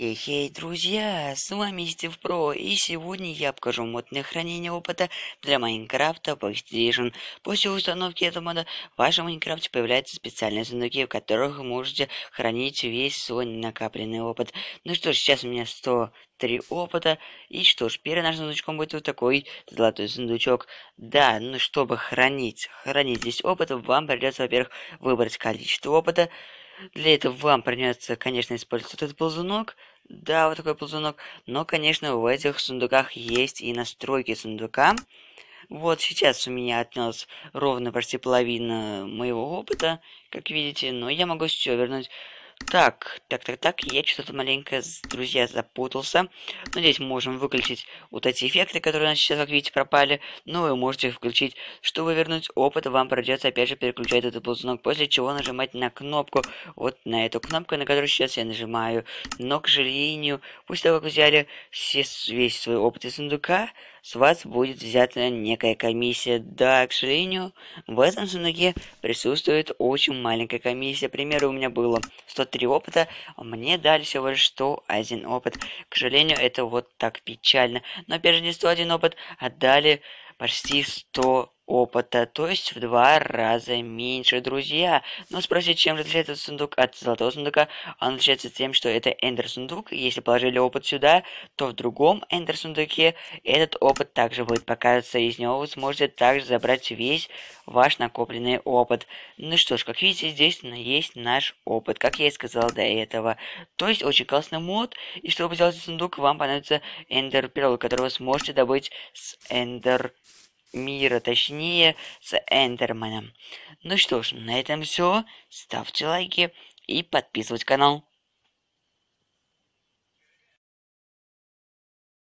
Хей-хей, друзья, с вами Стив Про, и сегодня я покажу модное хранение опыта для Майнкрафта PlayStation. После установки этого мода в вашем Майнкрафте появляются специальные сундуки, в которых вы можете хранить весь свой накопленный опыт. Ну что ж, сейчас у меня 103 опыта, и что ж, первым нашим сундучком будет вот такой золотой сундучок. Да, ну чтобы хранить, хранить здесь опыт, вам придется, во-первых, выбрать количество опыта, для этого вам придется, конечно, использовать этот ползунок, да, вот такой ползунок. Но, конечно, в этих сундуках есть и настройки сундука. Вот сейчас у меня отнялась ровно почти половина моего опыта, как видите, но я могу все вернуть так, так, так, так, я что-то маленько, друзья, запутался. Но здесь можем выключить вот эти эффекты, которые у нас сейчас, как видите, пропали. Но ну вы можете их включить. Чтобы вернуть опыт, вам придется опять же переключать этот ползунок, после чего нажимать на кнопку, вот на эту кнопку, на которую сейчас я нажимаю. Но, к сожалению, после того, как взяли все, весь свой опыт из сундука, с вас будет взята некая комиссия. Да, к сожалению, в этом сундуке присутствует очень маленькая комиссия. Примеры у меня было 130 три опыта, мне дали всего лишь 101 опыт. К сожалению, это вот так печально. Но опять же первенство один опыт отдали а почти 100 опыта, то есть в два раза меньше, друзья. Но спросите, чем отличается этот сундук от золотого сундука, он отличается тем, что это эндер сундук. Если положили опыт сюда, то в другом эндер сундуке этот опыт также будет показываться, из него вы сможете также забрать весь ваш накопленный опыт. Ну что ж, как видите, здесь есть наш опыт, как я и сказал до этого. То есть очень классный мод, и чтобы сделать сундук, вам понадобится эндер перл, который вы сможете добыть с эндер мира, точнее, с Эндерменом. Ну что ж, на этом все. Ставьте лайки и подписывайтесь на канал.